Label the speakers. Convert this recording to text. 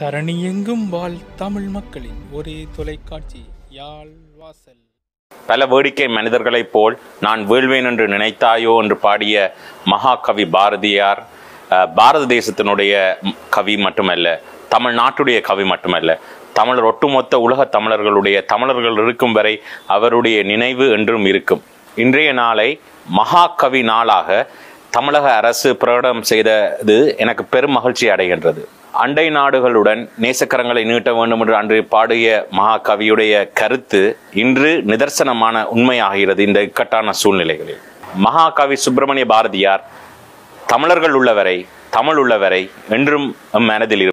Speaker 1: தரணி எங்கும் வாழ் தமிழ் மக்களின் ஒரே தொலைக்காட்சி யாழ் வாசல்
Speaker 2: பல வேடிக்கை மனிதர்களைப் போல் நான் வீழ்வேன் என்று நினைத்தாயோ என்று பாடிய மகாகவி பாரதியார் பாரத தேசத்தினுடைய கவி மட்டுமல்ல தமிழ்நாட்டுடைய கவி மட்டுமல்ல தமிழர் ஒட்டுமொத்த உலக தமிழர்களுடைய தமிழர்கள் இருக்கும் வரை அவருடைய நினைவு என்றும் இருக்கும் இன்றைய நாளை மகாகவி நாளாக தமிழக அரசு பிரகடனம் செய்தது எனக்கு பெரும் மகிழ்ச்சி அடைகின்றது அண்டை நாடுகளுடன் நேசக்கரங்களை நீட்ட வேண்டும் என்று அன்று பாடிய மகாகவியுடைய கருத்து இன்று நிதர்சனமான உண்மையாகிறது இந்த இக்கட்டான சூழ்நிலைகளில் மகாகவி சுப்பிரமணிய பாரதியார் தமிழர்கள் உள்ளவரை தமிழ் உள்ளவரை என்றும் மனதில்